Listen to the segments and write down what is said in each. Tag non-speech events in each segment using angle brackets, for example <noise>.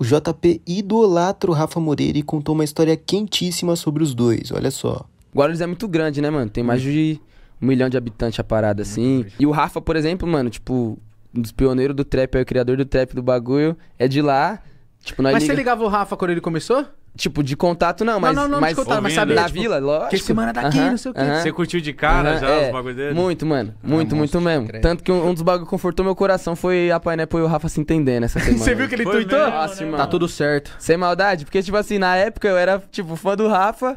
O JP idolatra o Rafa Moreira e contou uma história quentíssima sobre os dois, olha só. Guarulhos é muito grande, né, mano? Tem mais de um milhão de habitantes a parada, assim. E o Rafa, por exemplo, mano, tipo, um dos pioneiros do trap, é o criador do trap do bagulho, é de lá. Tipo, nós Mas liga... você ligava o Rafa quando ele começou? Tipo, de contato não, mas. Não, não, não mas, de contato, mas sabe? Da tipo, vila, lógico. Que semana daqui, tá uh -huh, não sei o quê. Uh -huh. Você curtiu de cara uh -huh, já é, os bagulhos dele? Muito, mano. Muito, muito mesmo. Creio. Tanto que um, um dos bagulhos que confortou meu coração foi a Pineapple e o Rafa se entendendo essa <laughs> semana. Você viu que ele foi tweetou? Nossa, né? Tá tudo certo. Sem maldade, porque, tipo assim, na época eu era, tipo, fã do Rafa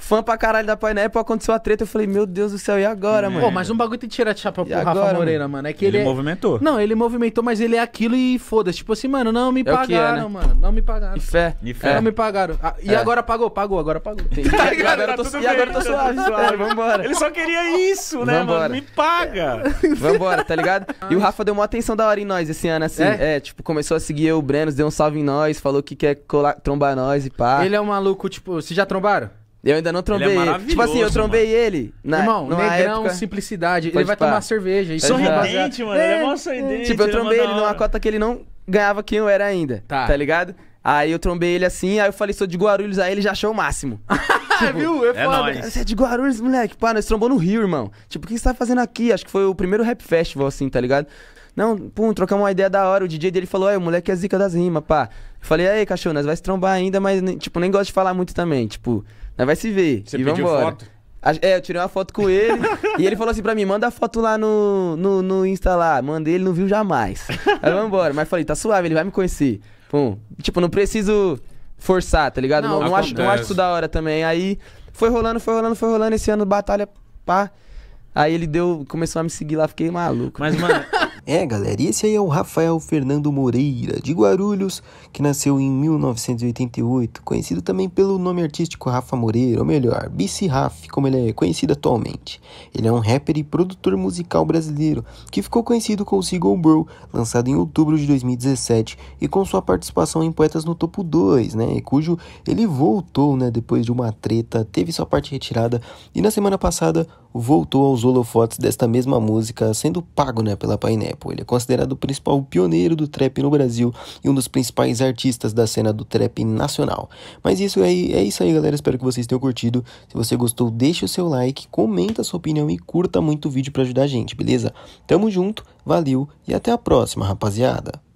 fã pra caralho da Pineapple, aconteceu a treta. Eu falei, meu Deus do céu, e agora, é. mano? Pô, mas um bagulho tem que tirar de chapéu pro Rafa agora, Moreira, mano. É que ele, ele é- movimentou. Não, ele movimentou, mas ele é aquilo e foda-se. Tipo assim, mano, não me é, é pagaram, é, né? mano. Não me pagaram. E fé. E fé. Não me pagaram. Ah, e é. agora pagou, pagou, agora pagou. <laughs> Tá ligado? Agora tô... e agora eu tô suave. <laughs> suave. Vambora. Ele só queria isso, né, Vambora. mano? Me paga. <laughs> Vambora, tá ligado? E o Rafa deu uma atenção da hora em nós esse ano, assim. É, tipo, começou a seguir eu, o Brenos, deu um salve em nós, falou que quer colar, trombar nós e pá. Ele é um maluco, tipo, vocês já trombaram? Eu ainda não trombei ele. É Tipo assim, eu trombei mano. ele. Na, Irmão, negrão, época... simplicidade. Pode ele vai tomar cerveja. Isso sorridente, é mano. É, ele é mó é, é. sorridente. Tipo, eu trombei ele, ele numa cota que ele não ganhava quem eu era ainda. Tá. Tá ligado? Aí eu trombei ele assim, aí eu falei, sou de Guarulhos, aí ele já achou o máximo. <laughs> tipo, Viu? É, é foda. Nóis. Você é de Guarulhos, moleque. Pá, nós trombou no Rio, irmão. Tipo, o que você tá fazendo aqui? Acho que foi o primeiro Rap Festival, assim, tá ligado? Não, pum, trocamos uma ideia da hora. O DJ dele falou, é, o moleque é zica das rimas, pá. Eu falei, aí, cachorro, nós vai se trombar ainda, mas, tipo, nem gosto de falar muito também. Tipo, nós vai se ver. Você e pediu vambora. foto? É, eu tirei uma foto com ele <laughs> e ele falou assim pra mim: manda a foto lá no, no, no Insta lá. Mandei, ele não viu jamais. Aí vambora. Mas falei: tá suave, ele vai me conhecer. Pum. Tipo, não preciso forçar, tá ligado? Não, não, não acho, não acho isso da hora também. Aí foi rolando, foi rolando, foi rolando. Esse ano, batalha, pá. Aí ele deu, começou a me seguir lá, fiquei maluco. Mas, mano, <laughs> É, galera, esse aí é o Rafael Fernando Moreira, de Guarulhos, que nasceu em 1988, conhecido também pelo nome artístico Rafa Moreira, ou melhor, BC Raf, como ele é conhecido atualmente. Ele é um rapper e produtor musical brasileiro, que ficou conhecido com o Seagull Bro, lançado em outubro de 2017, e com sua participação em Poetas no Topo 2, né, cujo ele voltou, né, depois de uma treta, teve sua parte retirada, e na semana passada voltou aos holofotes desta mesma música, sendo pago, né, pela Painel tempo. Ele é considerado o principal pioneiro do trap no Brasil e um dos principais artistas da cena do trap nacional. Mas isso aí, é isso aí, galera. Espero que vocês tenham curtido. Se você gostou, deixa o seu like, comenta a sua opinião e curta muito o vídeo para ajudar a gente, beleza? Tamo junto, valeu e até a próxima, rapaziada.